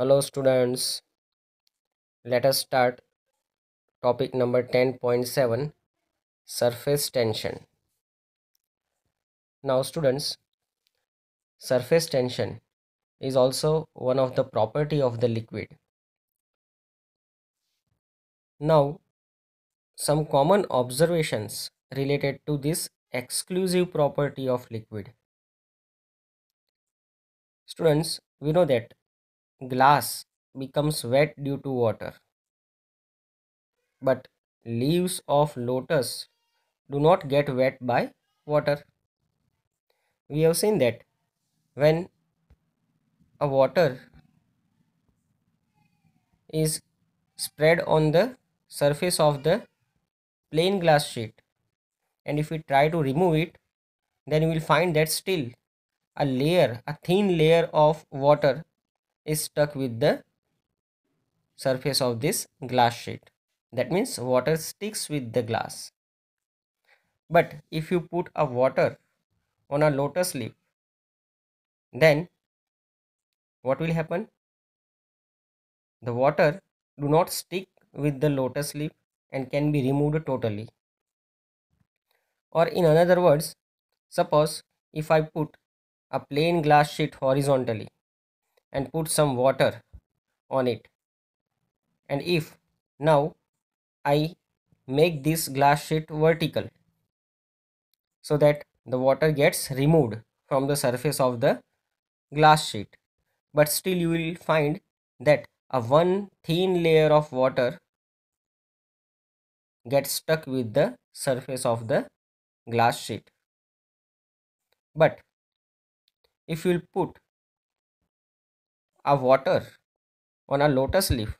hello students let us start topic number 10.7 surface tension now students surface tension is also one of the property of the liquid now some common observations related to this exclusive property of liquid students we know that glass becomes wet due to water. But leaves of lotus do not get wet by water. We have seen that when a water is spread on the surface of the plain glass sheet and if we try to remove it then we will find that still a layer a thin layer of water is stuck with the surface of this glass sheet that means water sticks with the glass but if you put a water on a lotus leaf then what will happen the water do not stick with the lotus leaf and can be removed totally or in another words suppose if i put a plain glass sheet horizontally and put some water on it and if now I make this glass sheet vertical so that the water gets removed from the surface of the glass sheet but still you will find that a one thin layer of water gets stuck with the surface of the glass sheet but if you put a water on a lotus leaf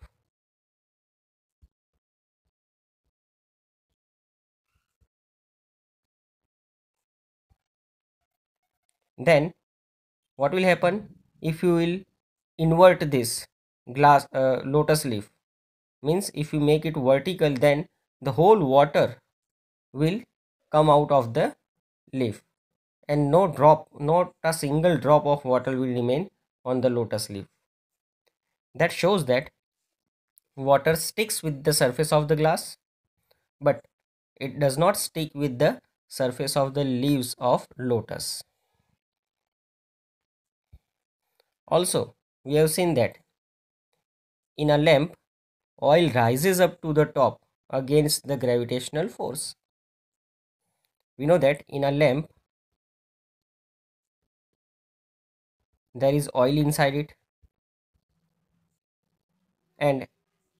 then what will happen if you will invert this glass uh, lotus leaf means if you make it vertical then the whole water will come out of the leaf and no drop not a single drop of water will remain on the lotus leaf that shows that water sticks with the surface of the glass but it does not stick with the surface of the leaves of lotus. Also, we have seen that in a lamp, oil rises up to the top against the gravitational force. We know that in a lamp, there is oil inside it and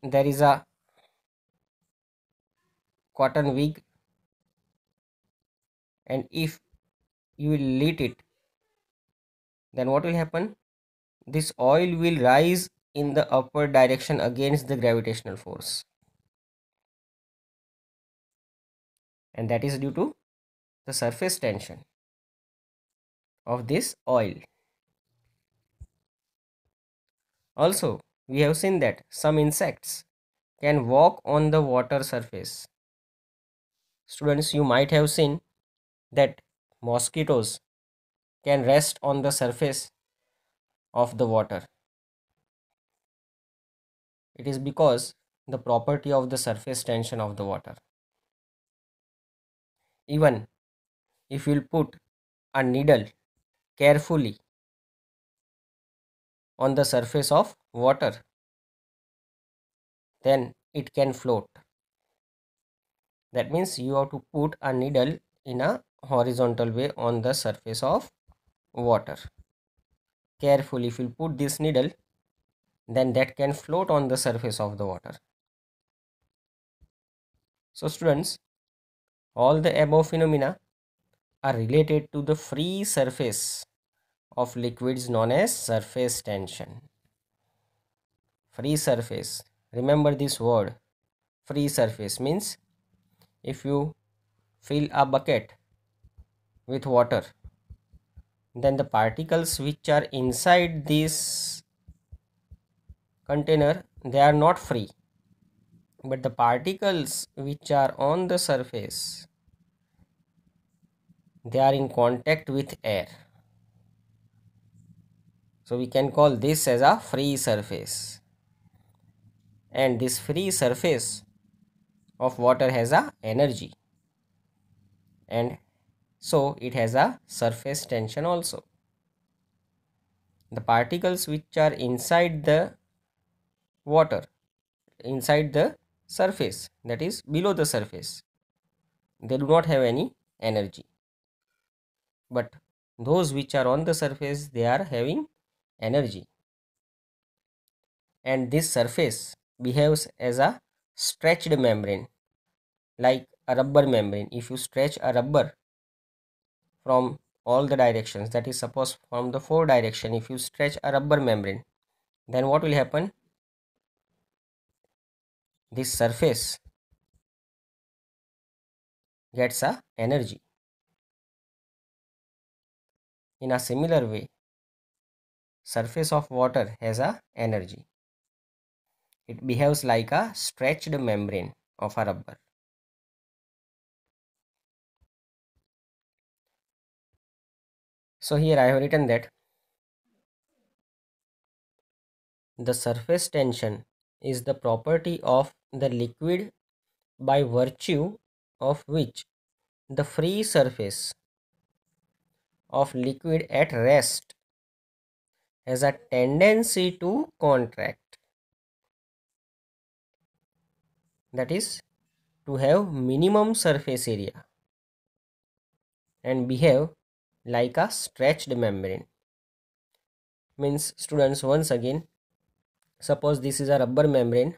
there is a cotton wig and if you will lit it then what will happen this oil will rise in the upward direction against the gravitational force and that is due to the surface tension of this oil also we have seen that some insects can walk on the water surface. Students, you might have seen that mosquitoes can rest on the surface of the water. It is because the property of the surface tension of the water. Even if you put a needle carefully on the surface of water then it can float that means you have to put a needle in a horizontal way on the surface of water carefully if you put this needle then that can float on the surface of the water so students all the above phenomena are related to the free surface of liquids known as surface tension. Free surface. Remember this word. Free surface means if you fill a bucket with water, then the particles which are inside this container, they are not free. But the particles which are on the surface, they are in contact with air so we can call this as a free surface and this free surface of water has a energy and so it has a surface tension also. The particles which are inside the water inside the surface that is below the surface they do not have any energy but those which are on the surface they are having energy and this surface behaves as a stretched membrane like a rubber membrane if you stretch a rubber from all the directions that is suppose from the four direction if you stretch a rubber membrane then what will happen this surface gets a energy in a similar way surface of water has a energy. It behaves like a stretched membrane of a rubber. So here I have written that the surface tension is the property of the liquid by virtue of which the free surface of liquid at rest has a tendency to contract that is to have minimum surface area and behave like a stretched membrane means students once again suppose this is a rubber membrane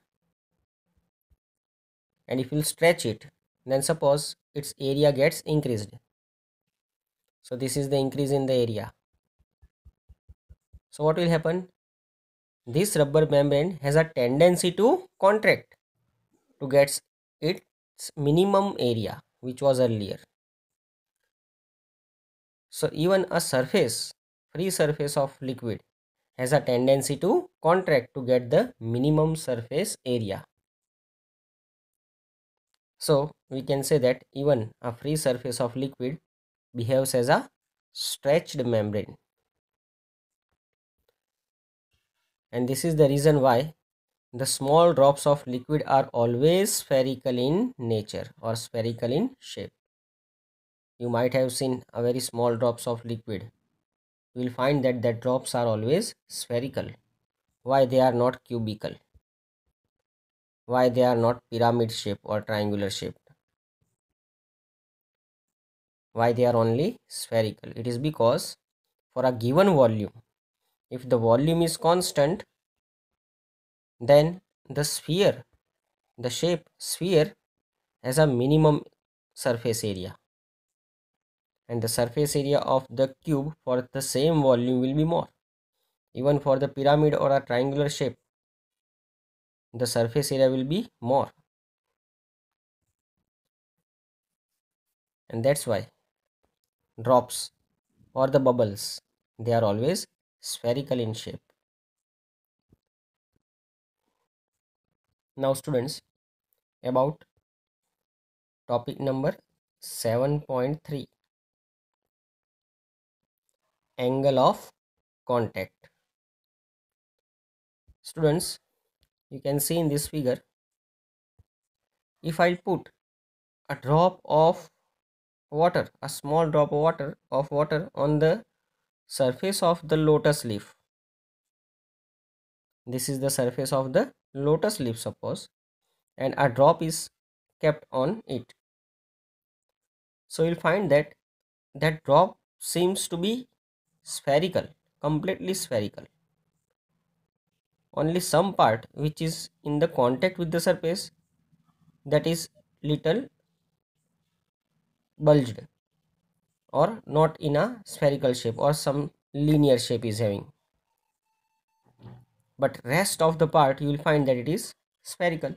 and if you stretch it then suppose its area gets increased so this is the increase in the area so what will happen? This rubber membrane has a tendency to contract to get its minimum area which was earlier. So even a surface, free surface of liquid has a tendency to contract to get the minimum surface area. So we can say that even a free surface of liquid behaves as a stretched membrane. and this is the reason why the small drops of liquid are always spherical in nature or spherical in shape you might have seen a very small drops of liquid you will find that the drops are always spherical why they are not cubical why they are not pyramid shape or triangular shape? why they are only spherical it is because for a given volume if the volume is constant then the sphere the shape sphere has a minimum surface area and the surface area of the cube for the same volume will be more even for the pyramid or a triangular shape the surface area will be more and that's why drops or the bubbles they are always spherical in shape. Now students about topic number 7.3 angle of contact. Students you can see in this figure if I put a drop of water a small drop of water of water on the surface of the lotus leaf this is the surface of the lotus leaf suppose and a drop is kept on it so you'll find that that drop seems to be spherical completely spherical only some part which is in the contact with the surface that is little bulged or not in a spherical shape or some linear shape is having but rest of the part you will find that it is spherical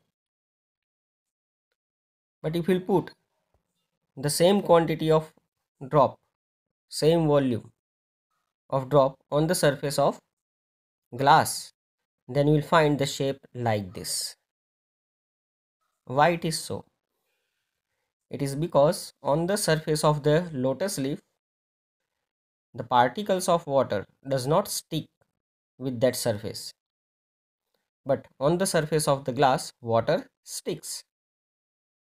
but if you put the same quantity of drop same volume of drop on the surface of glass then you will find the shape like this why it is so it is because on the surface of the lotus leaf, the particles of water does not stick with that surface. But on the surface of the glass, water sticks.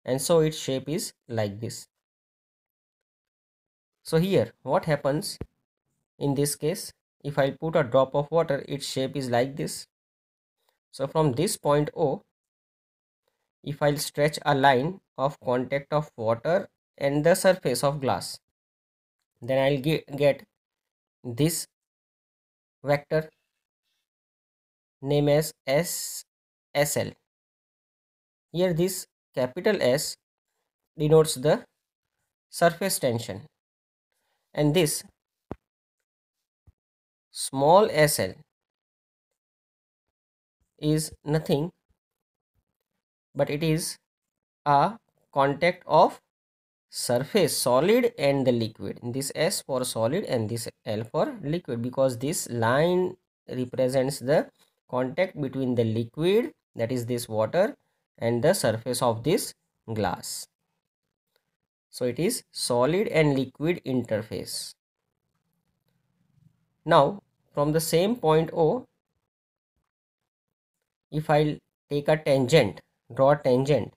And so its shape is like this. So here, what happens in this case? If I put a drop of water, its shape is like this. So from this point O, if I'll stretch a line of contact of water and the surface of glass then I'll get, get this vector name as SSL here this capital S denotes the surface tension and this small SL is nothing but it is a contact of surface solid and the liquid this s for solid and this l for liquid because this line represents the contact between the liquid that is this water and the surface of this glass so it is solid and liquid interface now from the same point o if i take a tangent draw tangent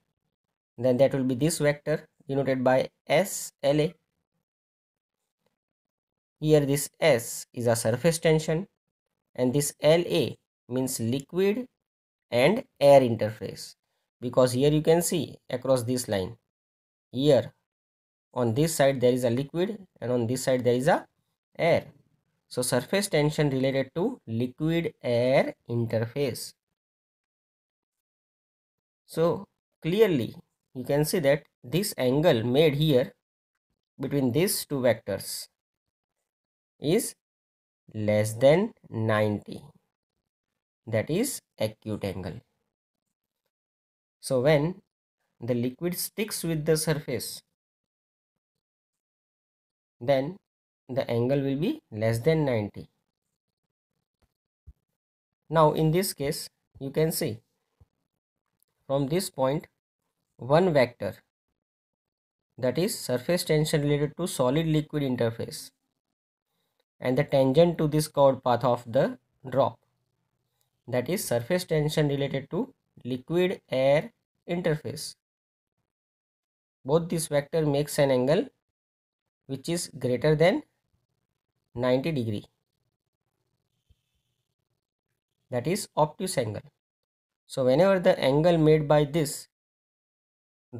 then that will be this vector denoted by S L A. Here this S is a surface tension and this LA means liquid and air interface because here you can see across this line here on this side there is a liquid and on this side there is a air so surface tension related to liquid air interface so clearly you can see that this angle made here between these two vectors is less than 90 that is acute angle. So when the liquid sticks with the surface then the angle will be less than 90. Now in this case you can see from this point one vector that is surface tension related to solid liquid interface and the tangent to this chord path of the drop that is surface tension related to liquid air interface. Both this vector makes an angle which is greater than 90 degree that is obtuse angle. So whenever the angle made by this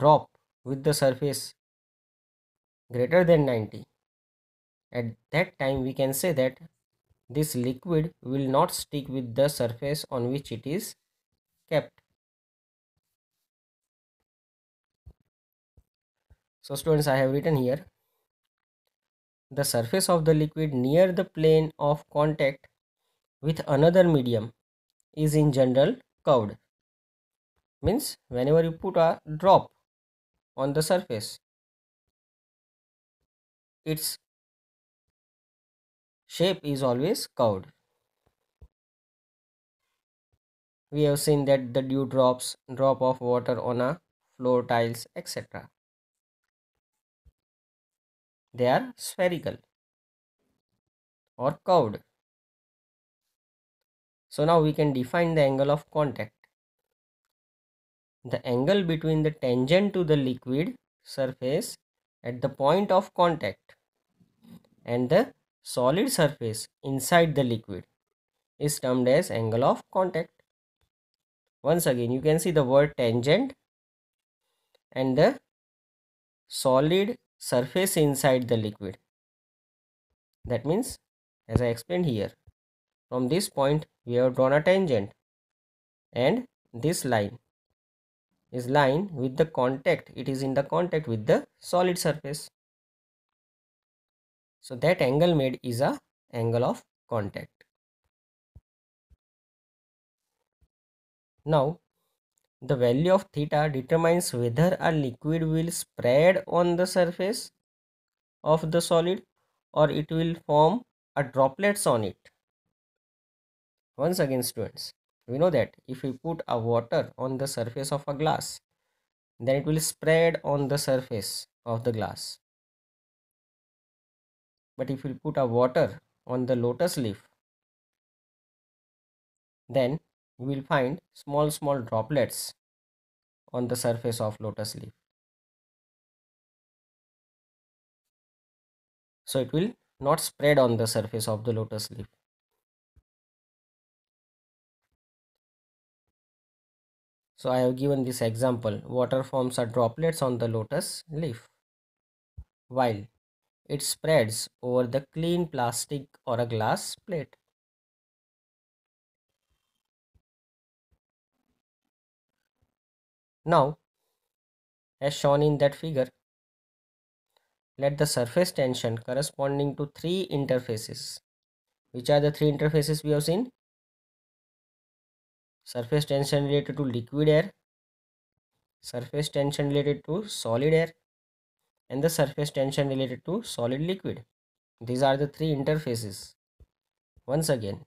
drop with the surface greater than 90 at that time we can say that this liquid will not stick with the surface on which it is kept. So students I have written here the surface of the liquid near the plane of contact with another medium is in general curved means whenever you put a drop on the surface its shape is always curved we have seen that the dew drops drop of water on a floor tiles etc they are spherical or curved so now we can define the angle of contact the angle between the tangent to the liquid surface at the point of contact and the solid surface inside the liquid is termed as angle of contact. Once again you can see the word tangent and the solid surface inside the liquid. That means as I explained here from this point we have drawn a tangent and this line is line with the contact it is in the contact with the solid surface so that angle made is a angle of contact now the value of theta determines whether a liquid will spread on the surface of the solid or it will form a droplets on it once again students we know that if we put a water on the surface of a glass then it will spread on the surface of the glass but if we put a water on the lotus leaf then we will find small small droplets on the surface of lotus leaf so it will not spread on the surface of the lotus leaf So I have given this example water forms a droplets on the lotus leaf while it spreads over the clean plastic or a glass plate. Now as shown in that figure let the surface tension corresponding to three interfaces which are the three interfaces we have seen surface tension related to liquid air surface tension related to solid air and the surface tension related to solid liquid these are the three interfaces once again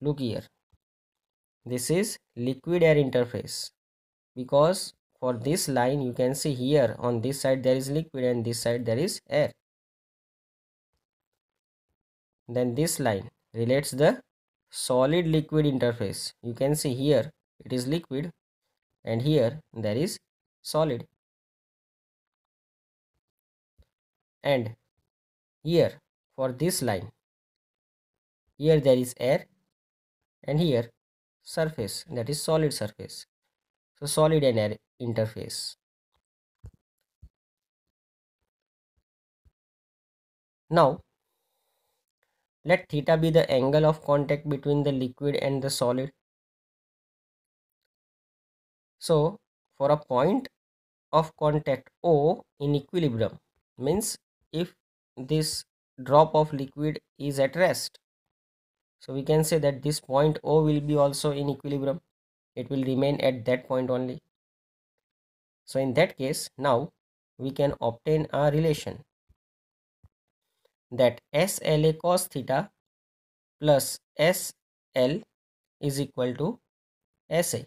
look here this is liquid air interface because for this line you can see here on this side there is liquid and this side there is air then this line relates the solid liquid interface you can see here it is liquid and here there is solid and here for this line here there is air and here surface that is solid surface so solid and air interface now let theta be the angle of contact between the liquid and the solid. So for a point of contact O in equilibrium means if this drop of liquid is at rest. So we can say that this point O will be also in equilibrium. It will remain at that point only. So in that case now we can obtain a relation that SLA cos theta plus SL is equal to SA.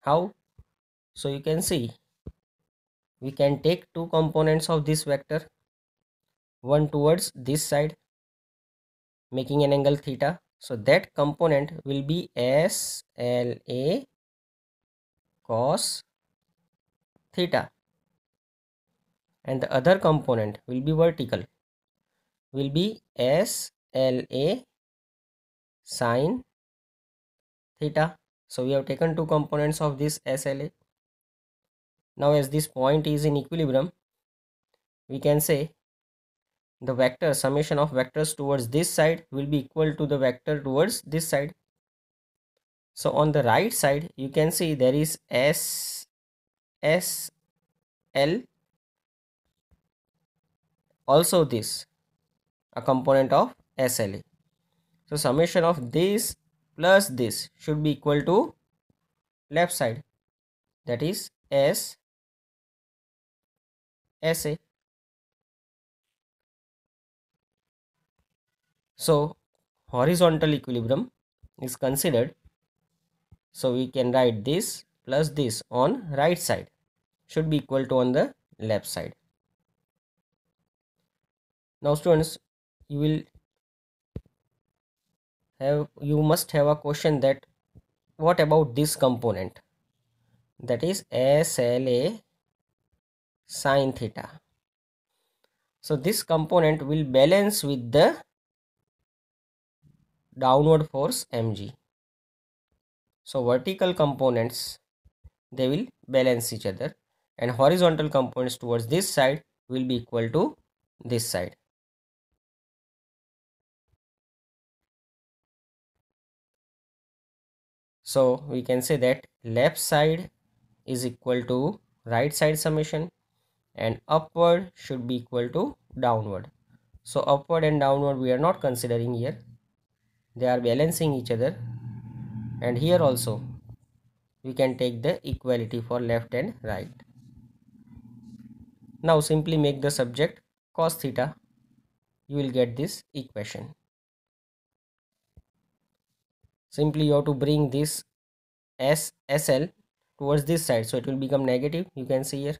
How? So you can see we can take two components of this vector one towards this side making an angle theta so that component will be SLA cos theta and the other component will be vertical will be S L A sine theta. So we have taken two components of this SLA. Now as this point is in equilibrium, we can say the vector summation of vectors towards this side will be equal to the vector towards this side. So on the right side, you can see there is S S L also this a component of SLA. So summation of this plus this should be equal to left side that is S SA. So horizontal equilibrium is considered. So we can write this plus this on right side should be equal to on the left side. Now students you will have you must have a question that what about this component that is SLA sine theta so this component will balance with the downward force mg so vertical components they will balance each other and horizontal components towards this side will be equal to this side So we can say that left side is equal to right side summation and upward should be equal to downward. So upward and downward we are not considering here. They are balancing each other and here also we can take the equality for left and right. Now simply make the subject cos theta you will get this equation simply you have to bring this s sl towards this side so it will become negative you can see here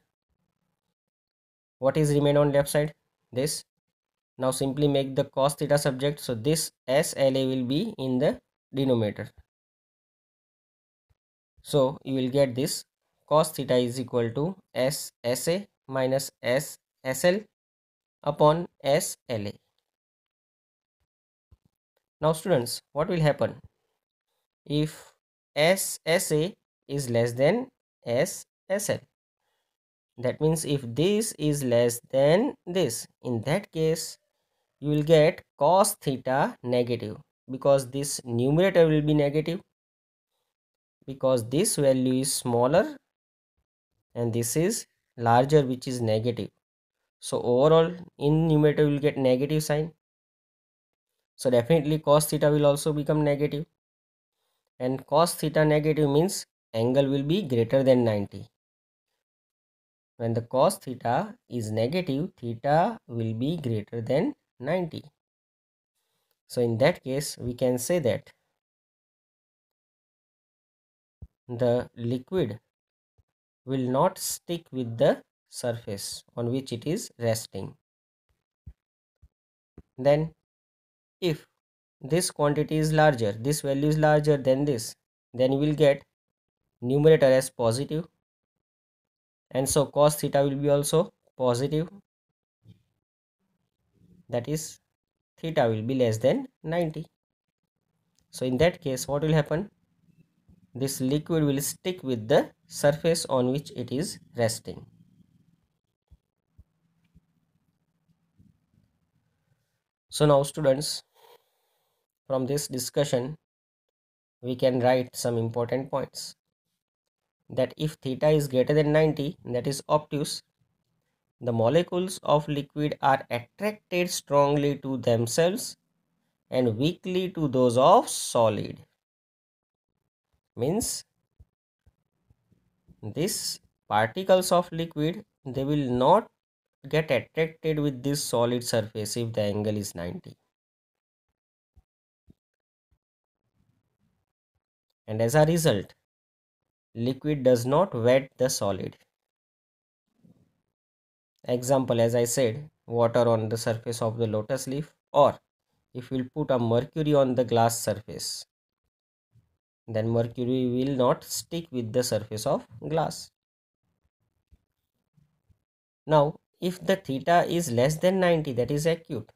what is remain on left side this now simply make the cos theta subject so this sla will be in the denominator so you will get this cos theta is equal to s sa minus s sl upon sla now students what will happen if SSA is less than SSL. That means if this is less than this, in that case, you will get cos theta negative because this numerator will be negative because this value is smaller and this is larger which is negative. So overall in numerator will get negative sign. So definitely cos theta will also become negative and cos theta negative means angle will be greater than 90 when the cos theta is negative theta will be greater than 90 so in that case we can say that the liquid will not stick with the surface on which it is resting then if this quantity is larger this value is larger than this then you will get numerator as positive and so cos theta will be also positive that is theta will be less than 90 so in that case what will happen this liquid will stick with the surface on which it is resting so now students from this discussion, we can write some important points that if theta is greater than 90 that is obtuse the molecules of liquid are attracted strongly to themselves and weakly to those of solid means these particles of liquid they will not get attracted with this solid surface if the angle is 90 and as a result liquid does not wet the solid example as i said water on the surface of the lotus leaf or if we will put a mercury on the glass surface then mercury will not stick with the surface of glass now if the theta is less than 90 that is acute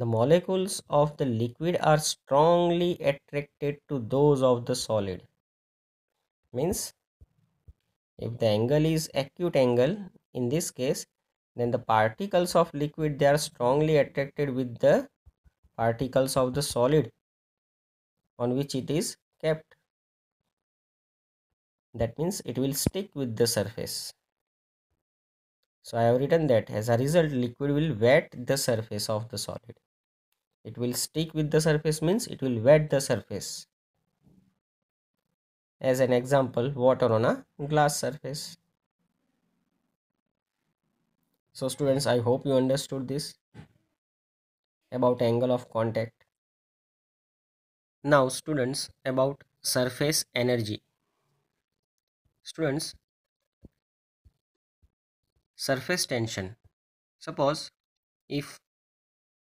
the molecules of the liquid are strongly attracted to those of the solid. Means if the angle is acute angle in this case then the particles of liquid they are strongly attracted with the particles of the solid on which it is kept that means it will stick with the surface so i have written that as a result liquid will wet the surface of the solid it will stick with the surface means it will wet the surface as an example water on a glass surface so students i hope you understood this about angle of contact now students about surface energy students surface tension suppose if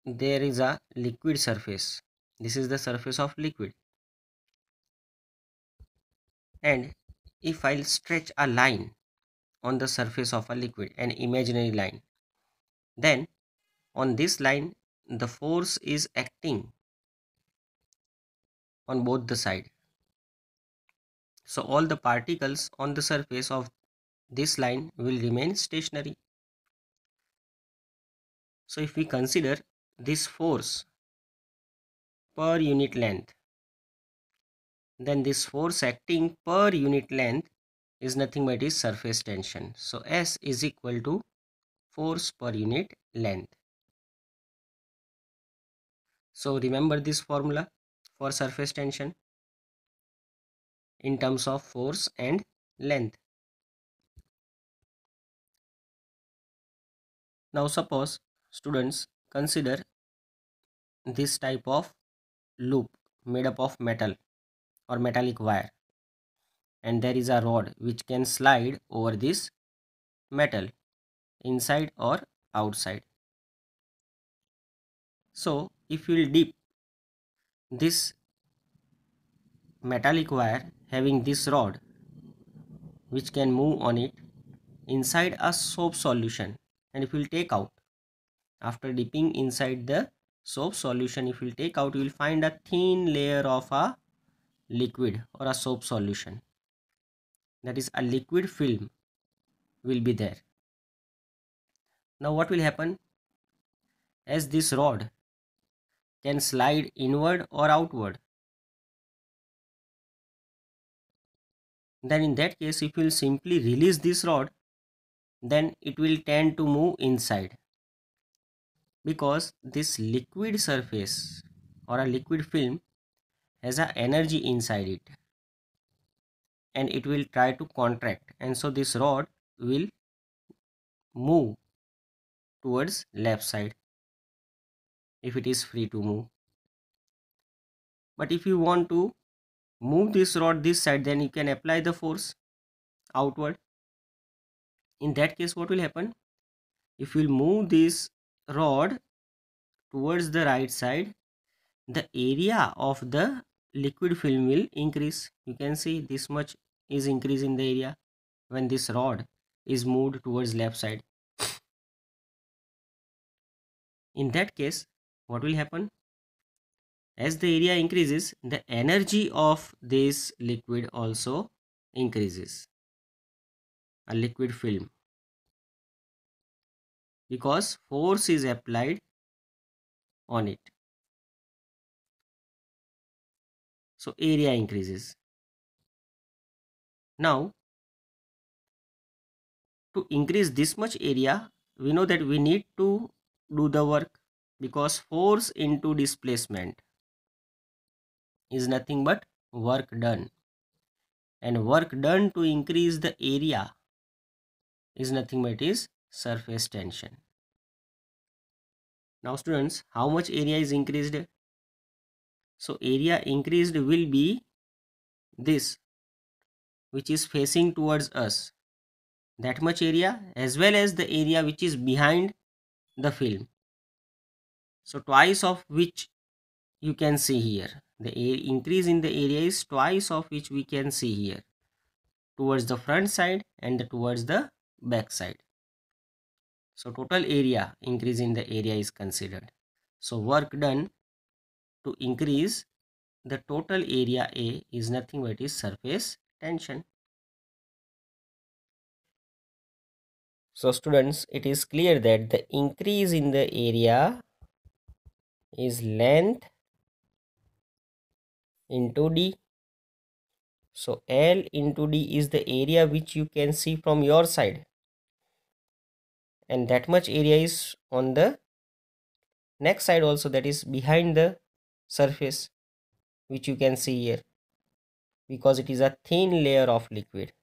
there is a liquid surface this is the surface of liquid and if I'll stretch a line on the surface of a liquid an imaginary line then on this line the force is acting on both the side so all the particles on the surface of this line will remain stationary so if we consider this force per unit length then this force acting per unit length is nothing but is surface tension so s is equal to force per unit length so remember this formula for surface tension in terms of force and length now suppose students Consider this type of loop made up of metal or metallic wire and there is a rod which can slide over this metal inside or outside. So if we will dip this metallic wire having this rod which can move on it inside a soap solution and if we will take out after dipping inside the soap solution if you take out you will find a thin layer of a liquid or a soap solution that is a liquid film will be there now what will happen as this rod can slide inward or outward then in that case if you simply release this rod then it will tend to move inside because this liquid surface or a liquid film has a energy inside it and it will try to contract and so this rod will move towards left side if it is free to move but if you want to move this rod this side then you can apply the force outward in that case what will happen if you move this rod towards the right side the area of the liquid film will increase you can see this much is increase in the area when this rod is moved towards left side in that case what will happen as the area increases the energy of this liquid also increases a liquid film because force is applied on it. So area increases. Now to increase this much area we know that we need to do the work because force into displacement is nothing but work done and work done to increase the area is nothing but is surface tension. Now students, how much area is increased? So area increased will be this which is facing towards us that much area as well as the area which is behind the film. So twice of which you can see here. The increase in the area is twice of which we can see here towards the front side and towards the back side. So total area increase in the area is considered. So work done to increase the total area A is nothing but is surface tension. So students it is clear that the increase in the area is length into D. So L into D is the area which you can see from your side and that much area is on the next side also that is behind the surface which you can see here because it is a thin layer of liquid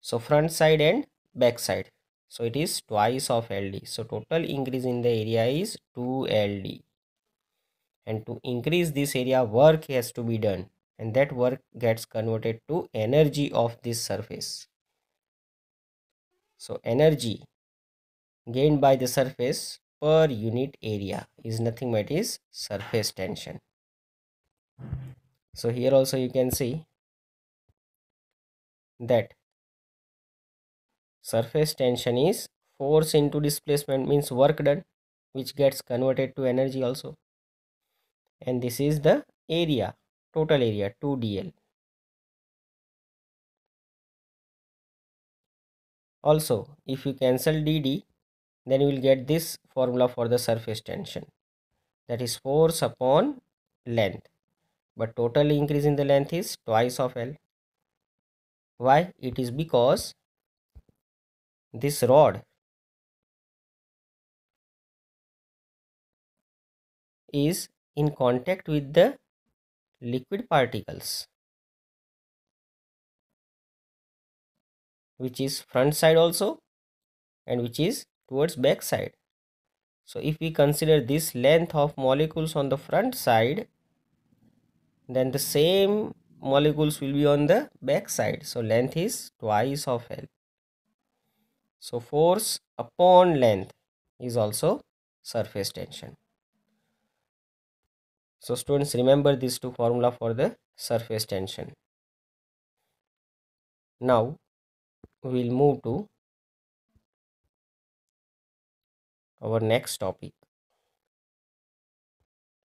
so front side and back side so it is twice of ld so total increase in the area is 2ld and to increase this area work has to be done and that work gets converted to energy of this surface so energy gained by the surface per unit area is nothing but is surface tension. So here also you can see that surface tension is force into displacement means work done which gets converted to energy also and this is the area total area 2dl Also, if you cancel DD, then you will get this formula for the surface tension that is force upon length but total increase in the length is twice of L. Why? It is because this rod is in contact with the liquid particles which is front side also and which is towards back side so if we consider this length of molecules on the front side then the same molecules will be on the back side so length is twice of L so force upon length is also surface tension so students remember these two formula for the surface tension now we'll move to our next topic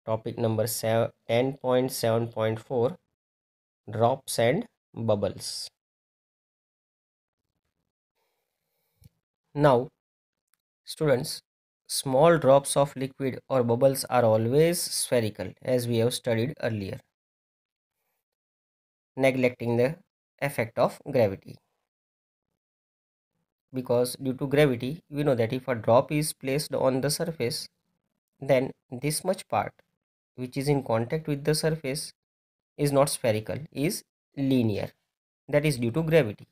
topic number 10.7.4 drops and bubbles now students small drops of liquid or bubbles are always spherical as we have studied earlier neglecting the effect of gravity because due to gravity we know that if a drop is placed on the surface then this much part which is in contact with the surface is not spherical is linear that is due to gravity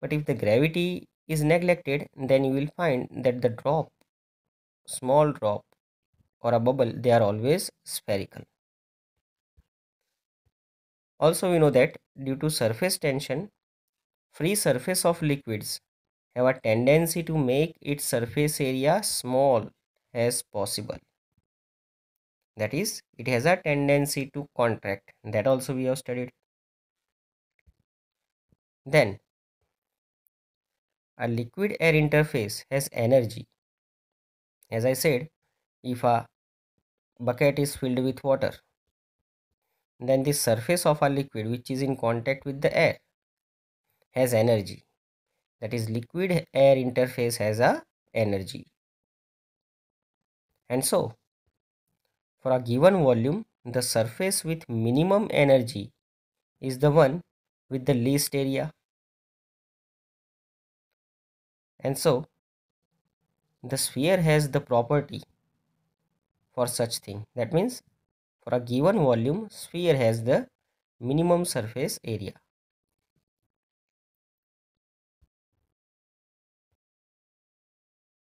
but if the gravity is neglected then you will find that the drop small drop or a bubble they are always spherical also we know that due to surface tension free surface of liquids have a tendency to make its surface area small as possible that is it has a tendency to contract that also we have studied then a liquid air interface has energy as i said if a bucket is filled with water then the surface of a liquid which is in contact with the air has energy that is liquid air interface has a energy and so for a given volume the surface with minimum energy is the one with the least area and so the sphere has the property for such thing that means for a given volume sphere has the minimum surface area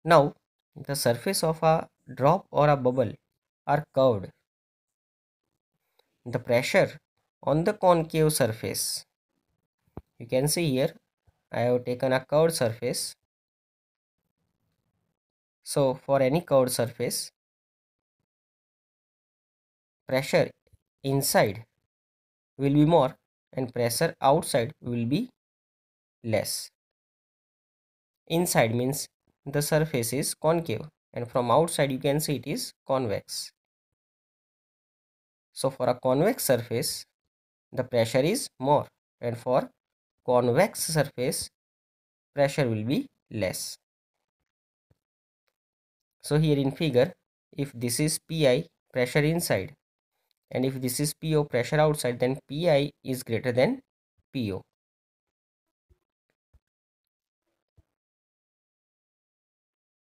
Now, the surface of a drop or a bubble are curved. The pressure on the concave surface, you can see here, I have taken a curved surface. So, for any curved surface, pressure inside will be more and pressure outside will be less. Inside means the surface is concave and from outside you can see it is convex. So for a convex surface the pressure is more and for convex surface pressure will be less. So here in figure if this is Pi pressure inside and if this is PO pressure outside then Pi is greater than PO.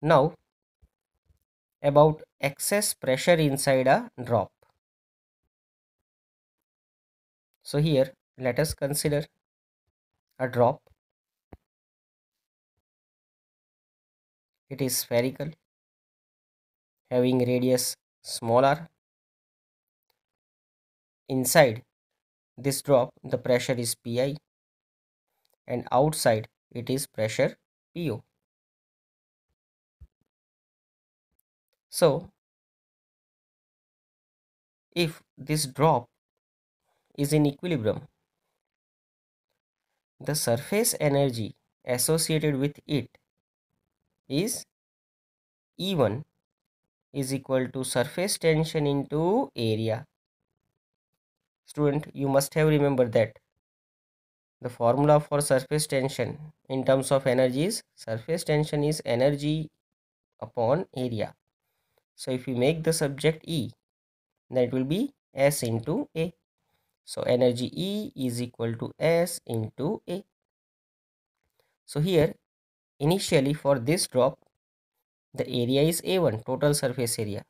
Now about excess pressure inside a drop. So here let us consider a drop. It is spherical having radius smaller. Inside this drop the pressure is Pi and outside it is pressure PO. so if this drop is in equilibrium the surface energy associated with it is E1 is equal to surface tension into area. Student, you must have remembered that the formula for surface tension in terms of energy is surface tension is energy upon area. So if we make the subject E, then it will be S into A. So energy E is equal to S into A. So here initially for this drop the area is A1 total surface area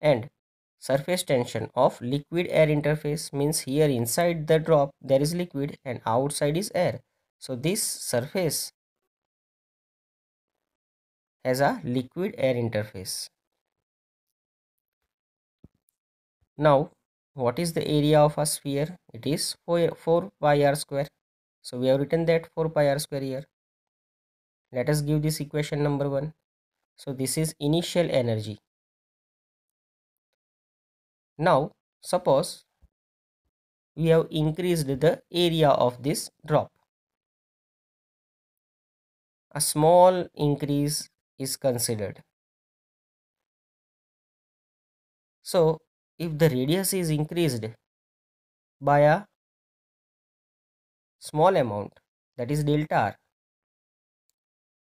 and surface tension of liquid air interface means here inside the drop there is liquid and outside is air. So this surface as a liquid air interface. Now what is the area of a sphere? It is 4, 4 pi r square. So we have written that 4 pi r square here. Let us give this equation number 1. So this is initial energy. Now suppose we have increased the area of this drop. A small increase is considered. So if the radius is increased by a small amount that is delta r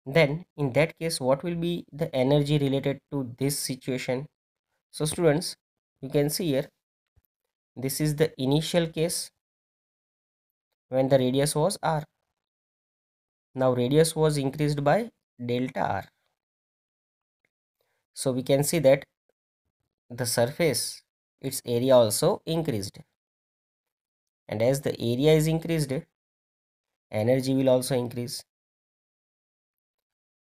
then in that case what will be the energy related to this situation so students you can see here this is the initial case when the radius was r now radius was increased by delta r so we can see that the surface its area also increased and as the area is increased energy will also increase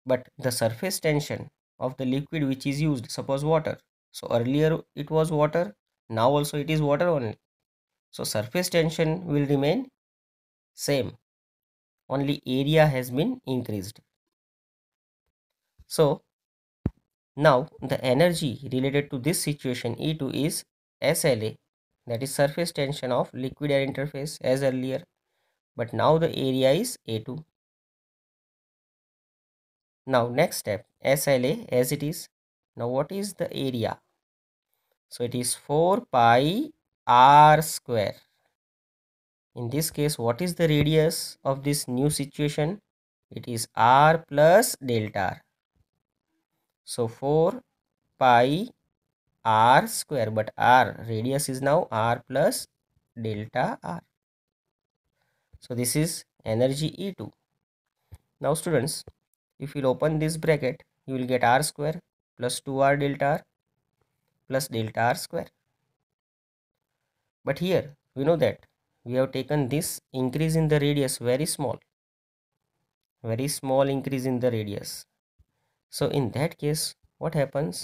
but the surface tension of the liquid which is used suppose water so earlier it was water now also it is water only so surface tension will remain same only area has been increased so now the energy related to this situation E2 is SLA that is surface tension of liquid air interface as earlier but now the area is A2. Now next step SLA as it is. Now what is the area? So it is 4 pi r square. In this case what is the radius of this new situation? It is r plus delta r so 4 pi r square but r radius is now r plus delta r. So this is energy E2. Now students if you open this bracket you will get r square plus 2r delta r plus delta r square. But here we know that we have taken this increase in the radius very small very small increase in the radius so in that case what happens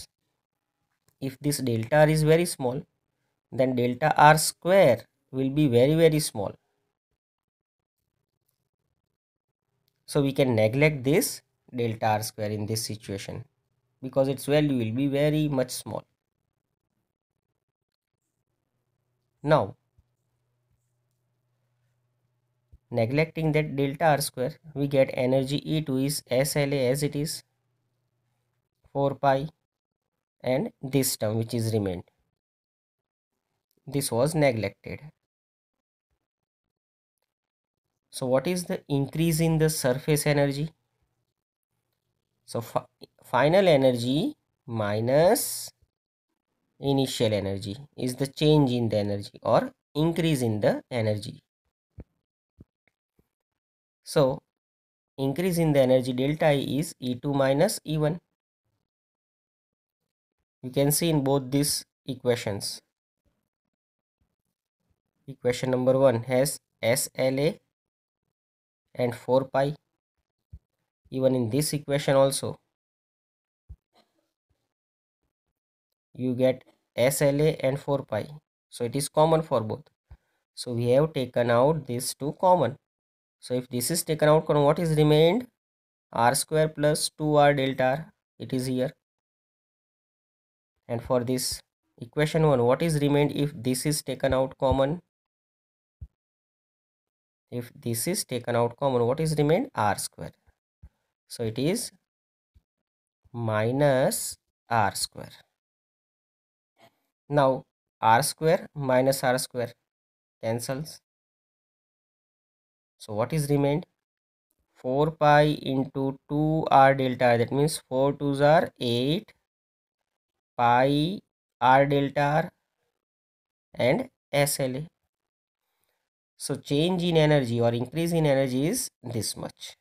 if this delta r is very small then delta r square will be very very small so we can neglect this delta r square in this situation because its value will be very much small now neglecting that delta r square we get energy e2 is sla as it is 4 pi and this term which is remained this was neglected so what is the increase in the surface energy so fi final energy minus initial energy is the change in the energy or increase in the energy so increase in the energy delta i is E2 minus E1 you can see in both these equations equation number 1 has SLA and 4 pi even in this equation also you get SLA and 4 pi so it is common for both so we have taken out these two common so if this is taken out what is remained r square plus 2r delta r it is here and for this equation 1 what is remained if this is taken out common if this is taken out common what is remained r square so it is minus r square now r square minus r square cancels so what is remained 4 pi into 2 r delta that means 4 2s are 8 pi r delta r and SLA. So change in energy or increase in energy is this much.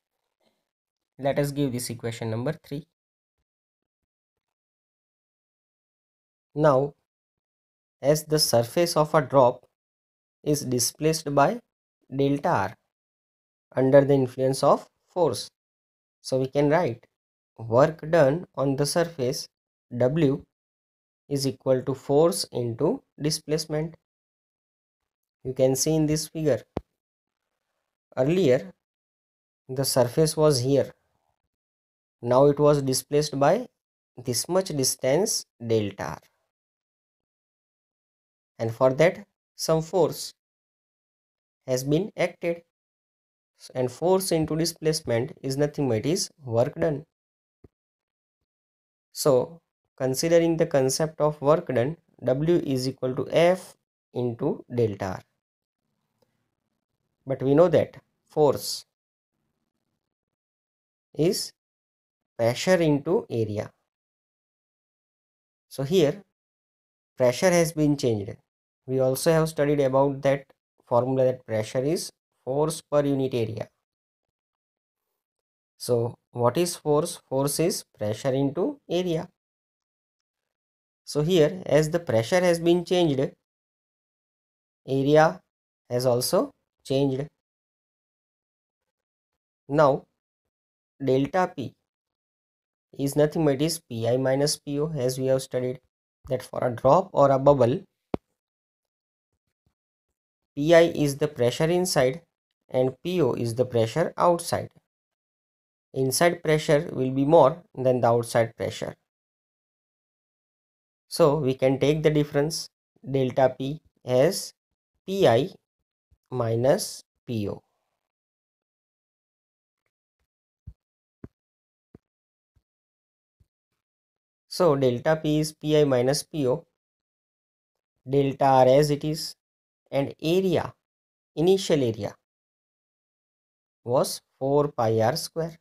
Let us give this equation number 3. Now as the surface of a drop is displaced by delta r under the influence of force. So we can write work done on the surface W is equal to force into displacement you can see in this figure earlier the surface was here now it was displaced by this much distance delta r and for that some force has been acted and force into displacement is nothing but is work done so considering the concept of work done w is equal to f into delta r but we know that force is pressure into area so here pressure has been changed we also have studied about that formula that pressure is force per unit area so what is force force is pressure into area so here as the pressure has been changed, area has also changed. Now delta P is nothing but is Pi minus PO as we have studied that for a drop or a bubble Pi is the pressure inside and PO is the pressure outside. Inside pressure will be more than the outside pressure. So we can take the difference delta P as PI minus PO. So delta P is Pi minus PO, delta R as it is and area, initial area was 4 pi r square.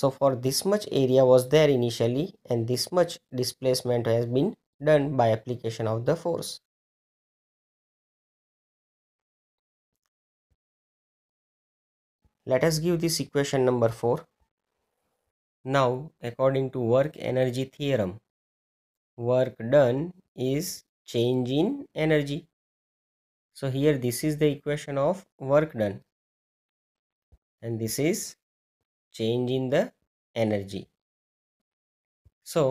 So for this much area was there initially and this much displacement has been done by application of the force. Let us give this equation number 4. Now according to work energy theorem, work done is change in energy. So here this is the equation of work done and this is change in the energy. So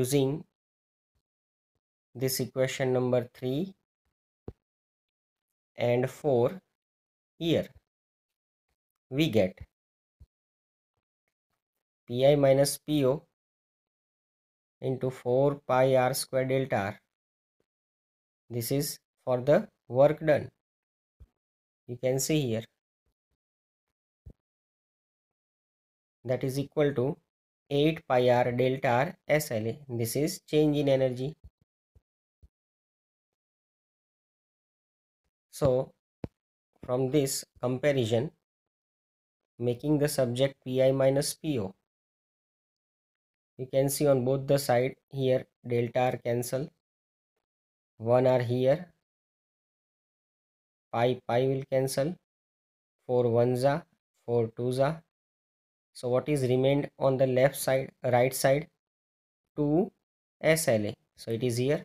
using this equation number 3 and 4 here we get pi minus po into 4 pi r square delta r this is for the work done you can see here that is equal to 8 pi r delta r SLA. This is change in energy. So from this comparison making the subject pi minus po you can see on both the side here delta r cancel 1 r here pi pi will cancel 4 ones are 4 twos are so what is remained on the left side right side 2 SLA so it is here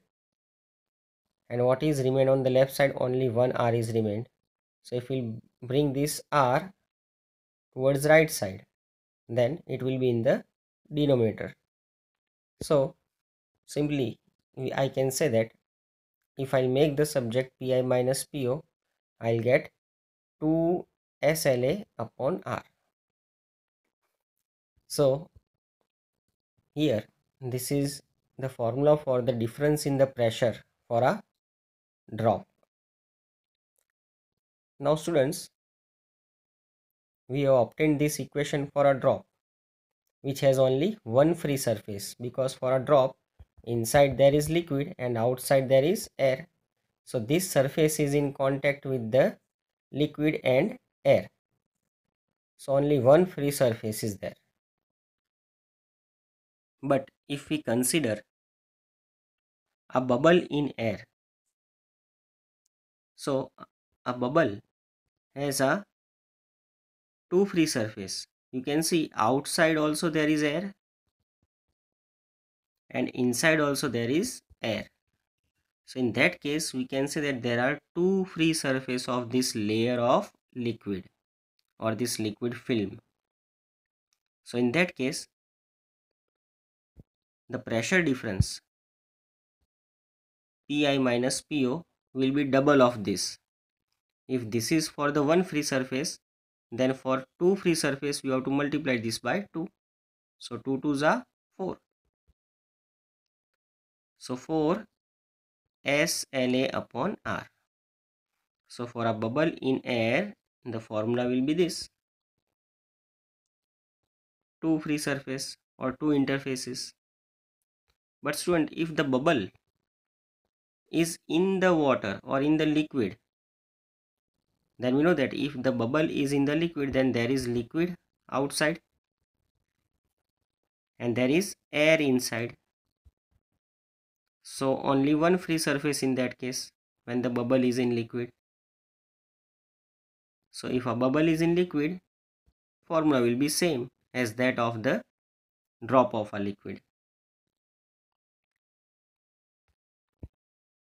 and what is remained on the left side only 1 R is remained so if we we'll bring this R towards right side then it will be in the denominator so simply I can say that if I make the subject pi minus po I'll get 2 SLA upon R so here this is the formula for the difference in the pressure for a drop. Now students we have obtained this equation for a drop which has only one free surface because for a drop inside there is liquid and outside there is air. So this surface is in contact with the liquid and air. So only one free surface is there. But if we consider a bubble in air, so a bubble has a two free surface. You can see outside also there is air and inside also there is air. So in that case we can say that there are two free surface of this layer of liquid or this liquid film. So in that case the pressure difference Pi minus Po will be double of this. If this is for the one free surface, then for two free surface we have to multiply this by 2. So 2 2s are 4. So 4 SLA upon R. So for a bubble in air, the formula will be this. Two free surface or two interfaces but student, if the bubble is in the water or in the liquid, then we know that if the bubble is in the liquid, then there is liquid outside and there is air inside. So only one free surface in that case when the bubble is in liquid. So if a bubble is in liquid, formula will be same as that of the drop of a liquid.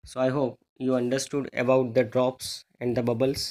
so i hope you understood about the drops and the bubbles